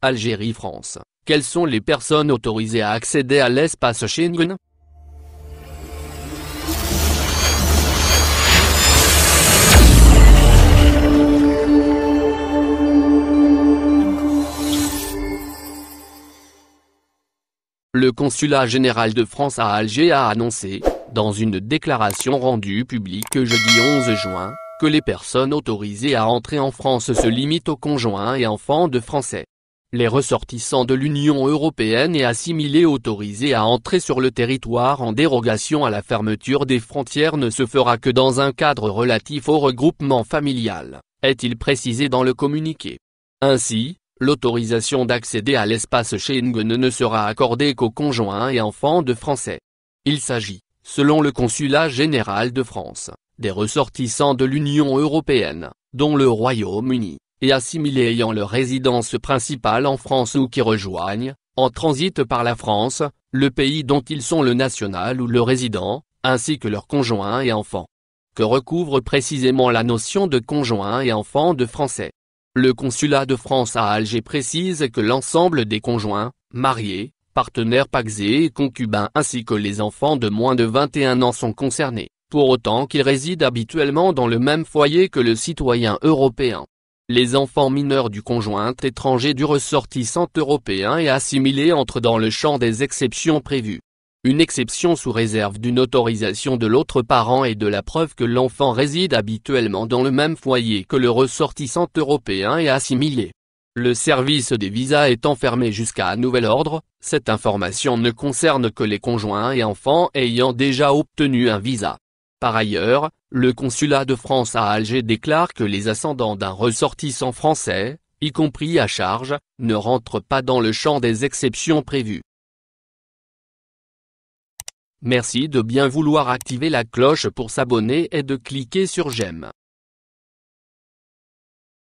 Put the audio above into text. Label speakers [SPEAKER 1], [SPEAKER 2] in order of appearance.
[SPEAKER 1] Algérie-France, quelles sont les personnes autorisées à accéder à l'espace Schengen Le consulat général de France à Alger a annoncé, dans une déclaration rendue publique jeudi 11 juin, que les personnes autorisées à entrer en France se limitent aux conjoints et enfants de Français. Les ressortissants de l'Union européenne et assimilés autorisés à entrer sur le territoire en dérogation à la fermeture des frontières ne se fera que dans un cadre relatif au regroupement familial, est-il précisé dans le communiqué. Ainsi, l'autorisation d'accéder à l'espace Schengen ne sera accordée qu'aux conjoints et enfants de Français. Il s'agit, selon le Consulat général de France, des ressortissants de l'Union européenne, dont le Royaume-Uni, et assimilés ayant leur résidence principale en France ou qui rejoignent, en transit par la France, le pays dont ils sont le national ou le résident, ainsi que leurs conjoints et enfants. Que recouvre précisément la notion de conjoint et enfant de français. Le consulat de France à Alger précise que l'ensemble des conjoints, mariés, partenaires paxés et concubins ainsi que les enfants de moins de 21 ans sont concernés, pour autant qu'ils résident habituellement dans le même foyer que le citoyen européen. Les enfants mineurs du conjoint étranger du ressortissant européen et assimilé entrent dans le champ des exceptions prévues. Une exception sous réserve d'une autorisation de l'autre parent et de la preuve que l'enfant réside habituellement dans le même foyer que le ressortissant européen et assimilé. Le service des visas est enfermé jusqu'à nouvel ordre, cette information ne concerne que les conjoints et enfants ayant déjà obtenu un visa. Par ailleurs, le consulat de France à Alger déclare que les ascendants d'un ressortissant français, y compris à charge, ne rentrent pas dans le champ des exceptions prévues. Merci de bien vouloir activer la cloche pour s'abonner et de cliquer sur j'aime.